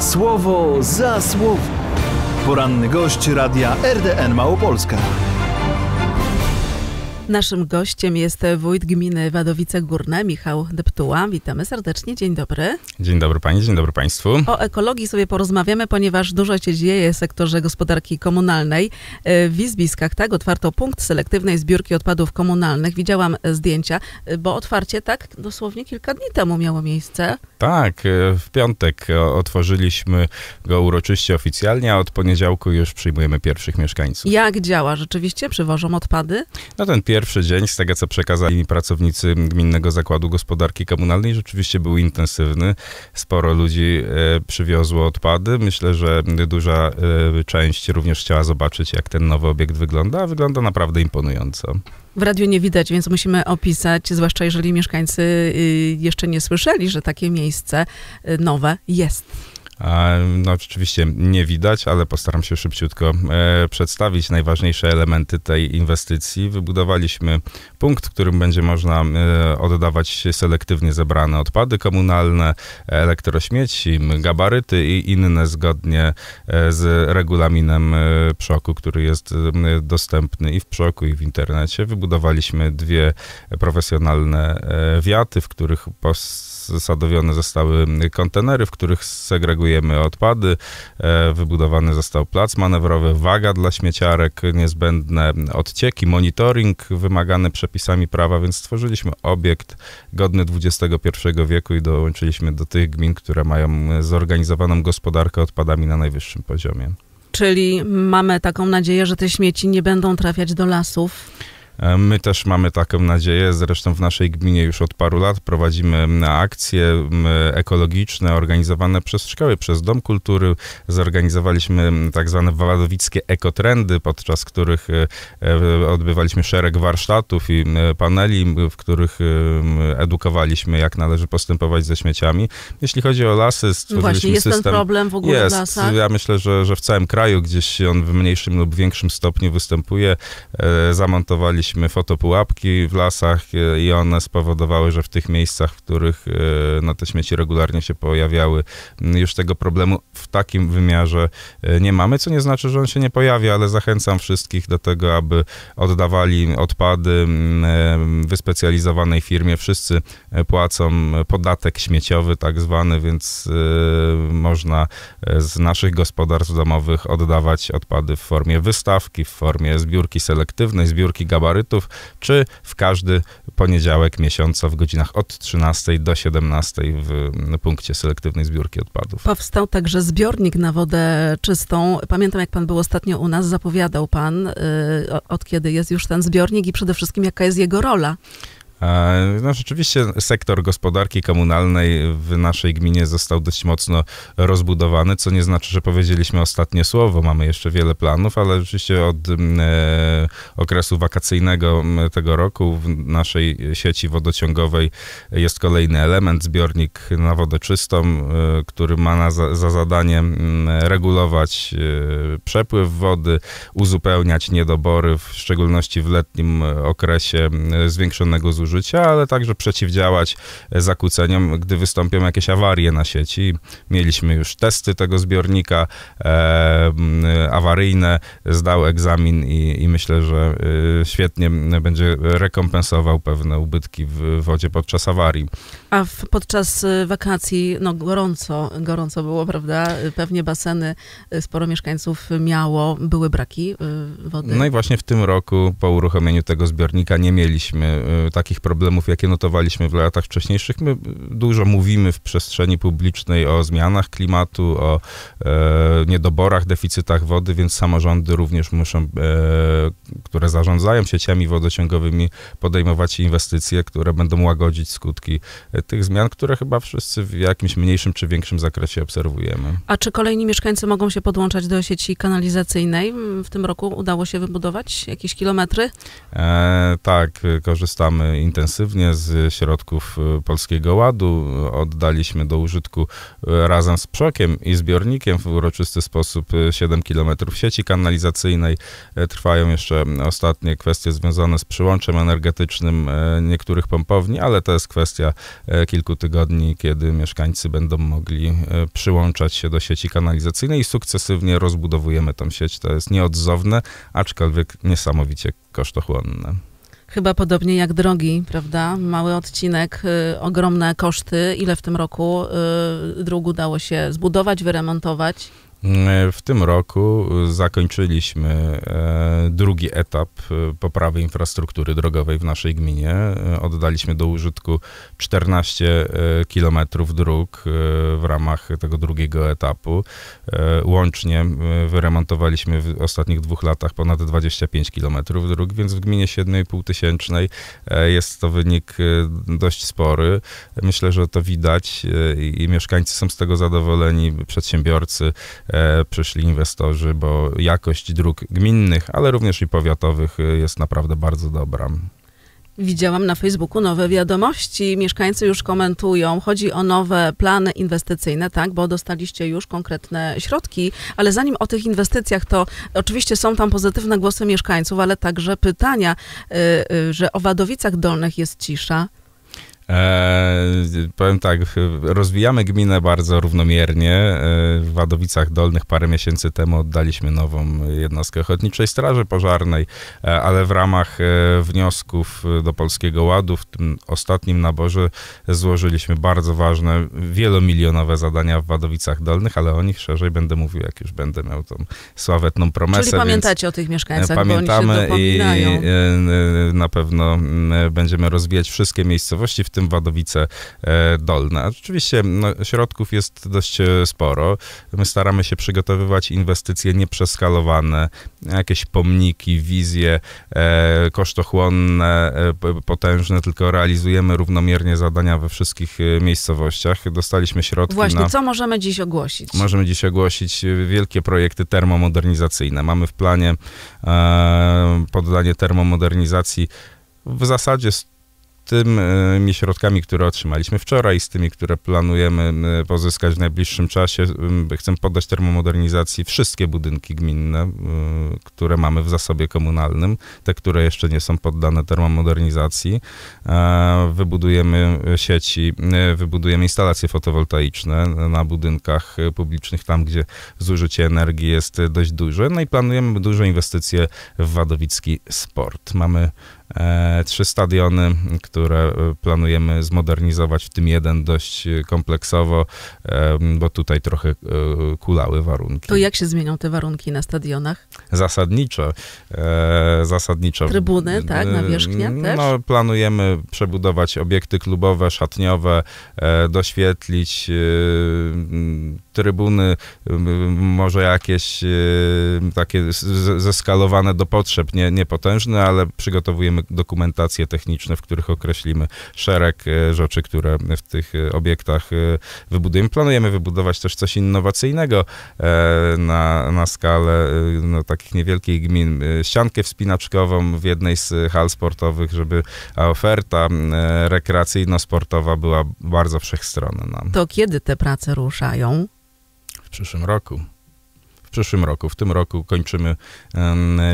Słowo za słowo. Poranny gość radia RDN Małopolska. Naszym gościem jest wójt gminy Wadowice Górne, Michał Deptuła. Witamy serdecznie, dzień dobry. Dzień dobry pani, dzień dobry państwu. O ekologii sobie porozmawiamy, ponieważ dużo się dzieje w sektorze gospodarki komunalnej. E, w Izbiskach, tak, otwarto punkt selektywnej zbiórki odpadów komunalnych. Widziałam zdjęcia, e, bo otwarcie tak dosłownie kilka dni temu miało miejsce. Tak, e, w piątek otworzyliśmy go uroczyście, oficjalnie, a od poniedziałku już przyjmujemy pierwszych mieszkańców. Jak działa? Rzeczywiście przywożą odpady? No ten pierwszy dzień, z tego co przekazali mi pracownicy Gminnego Zakładu Gospodarki Komunalnej, rzeczywiście był intensywny. Sporo ludzi e, przywiozło odpady. Myślę, że duża e, część również chciała zobaczyć, jak ten nowy obiekt wygląda. Wygląda naprawdę imponująco. W radiu nie widać, więc musimy opisać, zwłaszcza jeżeli mieszkańcy y, jeszcze nie słyszeli, że takie miejsce y, nowe jest. No oczywiście nie widać, ale postaram się szybciutko e, przedstawić najważniejsze elementy tej inwestycji. Wybudowaliśmy punkt, w którym będzie można e, oddawać selektywnie zebrane odpady komunalne, elektrośmieci, gabaryty i inne zgodnie e, z regulaminem PSZOK-u, który jest dostępny i w PSZOK-u i w internecie. Wybudowaliśmy dwie profesjonalne wiaty, w których zasadowione zostały kontenery, w których segregujemy odpady. E, wybudowany został plac manewrowy, waga dla śmieciarek, niezbędne odcieki, monitoring wymagany przepisami prawa, więc stworzyliśmy obiekt godny XXI wieku i dołączyliśmy do tych gmin, które mają zorganizowaną gospodarkę odpadami na najwyższym poziomie. Czyli mamy taką nadzieję, że te śmieci nie będą trafiać do lasów. E, my też mamy taką nadzieję, zresztą w naszej gminie już od paru lat prowadzimy akcje ekologiczne organizowane przez szkoły, przez Dom Kultury. Zorganizowaliśmy tak zwane wadowickie ekotrendy, podczas których e, e, odbywaliśmy szereg warsztatów i paneli, w których edukowaliśmy, jak należy postępować ze śmieciami. Jeśli chodzi o lasy, Właśnie, jest system, ten problem w ogóle jest. w lasach? Ja myślę, że, że w całym kraju gdzieś on w mniejszym lub większym stopniu występuje. Zamontowaliśmy mieliśmy fotopułapki w lasach e, i one spowodowały, że w tych miejscach, w których e, na no, te śmieci regularnie się pojawiały, już tego problemu w takim wymiarze e, nie mamy, co nie znaczy, że on się nie pojawia, ale zachęcam wszystkich do tego, aby oddawali odpady wyspecjalizowanej firmie. Wszyscy płacą podatek śmieciowy tak zwany, więc można z naszych gospodarstw domowych oddawać odpady w formie wystawki, w formie zbiórki selektywnej, zbiórki gabarytowej, faworytów, czy w każdy poniedziałek miesiąca w godzinach od 13 do 17 w punkcie selektywnej zbiórki odpadów. Powstał także zbiornik na wodę czystą. Pamiętam, jak pan był ostatnio u nas, zapowiadał pan, yy, od kiedy jest już ten zbiornik i przede wszystkim jaka jest jego rola. No, rzeczywiście sektor gospodarki komunalnej w naszej gminie został dość mocno rozbudowany, co nie znaczy, że powiedzieliśmy ostatnie słowo. Mamy jeszcze wiele planów, ale rzeczywiście od e, okresu wakacyjnego tego roku w naszej sieci wodociągowej jest kolejny element, zbiornik na wodę czystą, e, który ma na, za, za zadanie regulować e, przepływ wody, uzupełniać niedobory, w szczególności w letnim e, okresie e, zwiększonego zużycia nadużycia, ale także przeciwdziałać e, zakłóceniom, gdy wystąpią jakieś awarie na sieci. Mieliśmy już testy tego zbiornika e, awaryjne, zdał egzamin i, i myślę, że e, świetnie będzie rekompensował pewne ubytki w wodzie podczas awarii. A w, podczas e, wakacji, no gorąco, gorąco było, prawda? Pewnie baseny, sporo mieszkańców miało, były braki wody. No i właśnie w tym roku po uruchomieniu tego zbiornika nie mieliśmy takich takich problemów, jakie notowaliśmy w latach wcześniejszych. My dużo mówimy w przestrzeni publicznej o zmianach klimatu, o e, niedoborach, deficytach wody, więc samorządy również muszą, e, które zarządzają sieciami wodociągowymi, podejmować inwestycje, które będą łagodzić skutki e, tych zmian, które chyba wszyscy w jakimś mniejszym czy większym zakresie obserwujemy. A czy kolejni mieszkańcy mogą się podłączać do sieci kanalizacyjnej? W tym roku udało się wybudować jakieś kilometry? E, tak, korzystamy intensywnie z środków y, Polskiego Ładu. Oddaliśmy do użytku y, razem z przokiem i zbiornikiem w uroczysty sposób 7 y, km sieci kanalizacyjnej. Trwają jeszcze ostatnie kwestie związane z przyłączem energetycznym niektórych pompowni, ale to jest kwestia kilku tygodni, kiedy mieszkańcy będą mogli przyłączać się do sieci kanalizacyjnej i sukcesywnie rozbudowujemy tą sieć. To jest nieodzowne, aczkolwiek niesamowicie kosztochłonne chyba podobnie jak drogi, prawda? Mały odcinek, y, ogromne koszty. Ile w tym roku y, dróg udało się zbudować, wyremontować? E, w tym roku zakończyliśmy e, drugi etap e, poprawy infrastruktury drogowej w naszej gminie. Oddaliśmy do użytku 14 kilometrów dróg w ramach tego drugiego etapu. Łącznie wyremontowaliśmy w ostatnich dwóch latach ponad 25 kilometrów dróg, więc w gminie 7,5 tysięcznej jest to wynik dość spory. Myślę, że to widać i mieszkańcy są z tego zadowoleni, przedsiębiorcy E, przyszli inwestorzy, bo jakość dróg gminnych, ale również i powiatowych e, jest naprawdę bardzo dobra. Widziałam na Facebooku nowe wiadomości. Mieszkańcy już komentują. Chodzi o nowe plany inwestycyjne, tak, bo dostaliście już konkretne środki. Ale zanim o tych inwestycjach, to oczywiście są tam pozytywne głosy mieszkańców, ale także pytania, e, że o Wadowicach Dolnych jest cisza. E, powiem tak, rozwijamy gminę bardzo równomiernie. E, w Wadowicach Dolnych parę miesięcy temu oddaliśmy nową jednostkę Ochotniczej Straży Pożarnej, e, ale w ramach e, wniosków e, do Polskiego Ładu w tym ostatnim naborze złożyliśmy bardzo ważne, wielomilionowe zadania w Wadowicach Dolnych, ale o nich szerzej będę mówił, jak już będę miał tą sławetną promesę. Czyli pamiętacie o tych mieszkańcach, Pamiętamy i e, na pewno mm, będziemy rozwijać wszystkie miejscowości, w tym Wadowice e, Dolne. Oczywiście no, środków jest dość e, sporo. My staramy się przygotowywać inwestycje nieprzeskalowane, jakieś pomniki, wizje e, kosztochłonne, potężne, tylko realizujemy równomiernie zadania we wszystkich miejscowościach. Dostaliśmy środki Właśnie, na... co możemy dziś ogłosić? Możemy dziś ogłosić wielkie projekty termomodernizacyjne. Mamy w planie poddanie termomodernizacji w zasadzie E, tymi środkami, które otrzymaliśmy wczoraj, i z tymi, które planujemy pozyskać w najbliższym czasie, chcę poddać termomodernizacji wszystkie budynki gminne, które mamy w zasobie komunalnym, te, które jeszcze nie są poddane termomodernizacji. E, wybudujemy sieci, e, wybudujemy instalacje fotowoltaiczne na budynkach publicznych, tam gdzie zużycie energii jest dość duże. No i planujemy duże inwestycje w Wadowicki Sport. Mamy E, trzy stadiony, które e, planujemy zmodernizować, w tym jeden dość e, kompleksowo, bo tutaj trochę kulały warunki. To jak się zmienią te warunki na stadionach? Zasadniczo. Zasadniczo. Trybuny, tak, na wierzchnię też? No, planujemy przebudować obiekty klubowe, szatniowe, doświetlić trybuny, może jakieś e, takie zeskalowane do potrzeb, nie, nie potężne, ale przygotowujemy dokumentacje techniczne, w których określimy szereg e, rzeczy, które w tych e, obiektach wybudujemy. Planujemy wybudować też coś innowacyjnego na, na skalę no, takich niewielkich gmin. Ściankę wspinaczkową w jednej z hal sportowych, żeby oferta rekreacyjno-sportowa była bardzo wszechstronna. To kiedy te prace ruszają? przyszłym roku. W przyszłym roku, w tym roku kończymy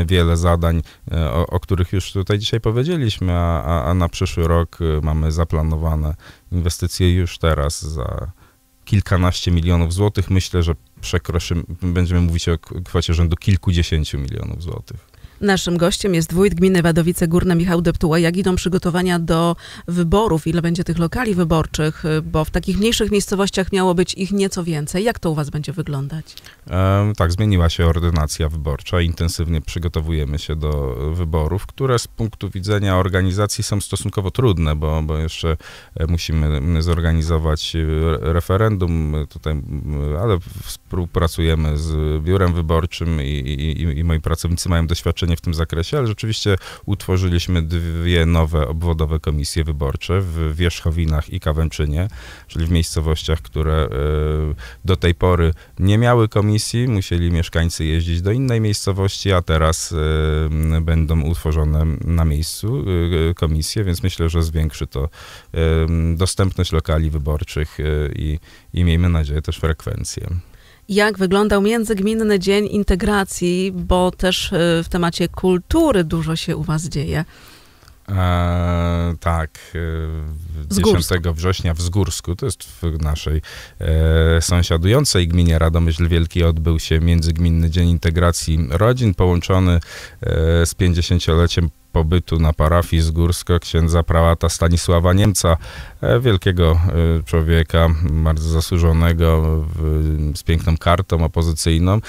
wiele zadań, e, o, o których już tutaj dzisiaj powiedzieliśmy, a, a, a na przyszły rok e, mamy zaplanowane inwestycje już teraz za kilkanaście milionów złotych. Myślę, że przekroczymy, będziemy mówić o kwocie rzędu kilkudziesięciu milionów złotych. Naszym gościem jest wójt gminy Wadowice Górne Michał Deptuła. Jak idą przygotowania do wyborów? Ile będzie tych lokali wyborczych? Bo w takich mniejszych miejscowościach miało być ich nieco więcej. Jak to u was będzie wyglądać? E, tak, zmieniła się ordynacja wyborcza. Intensywnie przygotowujemy się do wyborów, które z punktu widzenia organizacji są stosunkowo trudne, bo, bo jeszcze e, musimy zorganizować e, referendum e, tutaj, ale współpracujemy z biurem wyborczym i, i, i moi pracownicy mają doświadczenie działanie w tym zakresie, ale rzeczywiście utworzyliśmy dwie nowe obwodowe komisje wyborcze w Wierzchowinach i Kawęczynie, czyli w miejscowościach, które e, do tej pory nie miały komisji, musieli mieszkańcy jeździć do innej miejscowości, a teraz e, będą utworzone na miejscu e, komisje, więc myślę, że zwiększy to dostępność lokali wyborczych i, i miejmy nadzieję też frekwencję jak wyglądał Międzygminny Dzień Integracji, bo też y, w temacie kultury dużo się u Was dzieje. E, tak, 10 y, września w Zgórsku, to jest w naszej e, sąsiadującej gminie Radomyśl Wielki, odbył się Międzygminny Dzień Integracji Rodzin, połączony e, z 50-leciem pobytu na parafii z Górska księdza prałata Stanisława Niemca, e, wielkiego e, człowieka, bardzo zasłużonego, z piękną kartą opozycyjną.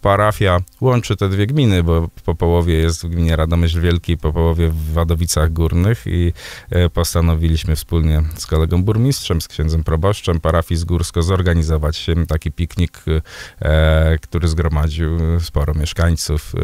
Parafia łączy te dwie gminy, bo po połowie jest w gminie Radomyśl Wielki, po połowie w Wadowicach Górnych i e, postanowiliśmy wspólnie z kolegą burmistrzem, z księdzem proboszczem parafii z Górsko zorganizować taki piknik, który zgromadził sporo mieszkańców.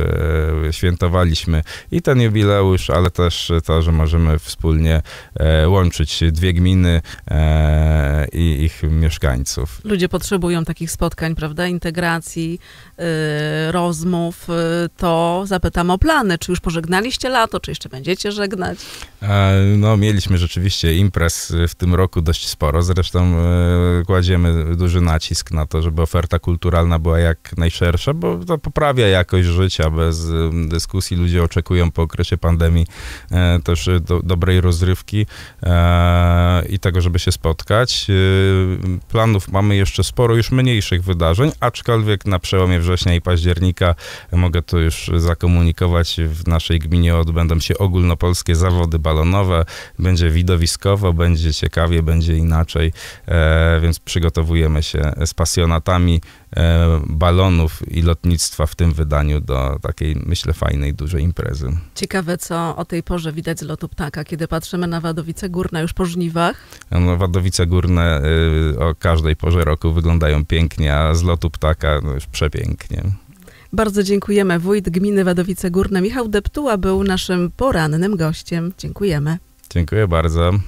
Świętowaliśmy i ten jubileusz Mateusz, ale też to, że możemy wspólnie e, łączyć dwie gminy e, i ich mieszkańców. Ludzie potrzebują takich spotkań, prawda? Integracji, e, rozmów. To zapytam o plany. Czy już pożegnaliście lato, czy jeszcze będziecie żegnać? E, no, mieliśmy rzeczywiście imprez y, w tym roku dość sporo. Zresztą e, kładziemy duży nacisk na to, żeby oferta kulturalna była jak najszersza, bo to poprawia jakość życia. Bez dyskusji ludzie oczekują po okresie pandemii e, też y, do, dobrej rozrywki i tego, żeby się spotkać. Y, planów mamy jeszcze sporo, już mniejszych wydarzeń, aczkolwiek na przełomie września i października mogę to już zakomunikować. W naszej gminie odbędą się ogólnopolskie zawody balonowe, będzie widowiskowo, będzie ciekawie, będzie inaczej, e, więc przygotowujemy się z pasjonatami e, balonów i lotnictwa w tym wydaniu do takiej, myślę, fajnej, dużej imprezy. Ciekawe, co o tej porze widać z lotu ptaka, kiedy patrzymy na Wadowice Górne już po żniwach. No, Wadowice Górne y, o każdej porze roku wyglądają pięknie, a z lotu ptaka no, już przepięknie. Bardzo dziękujemy. Wójt gminy Wadowice Górne Michał Deptuła był naszym porannym gościem. Dziękujemy. Dziękuję bardzo.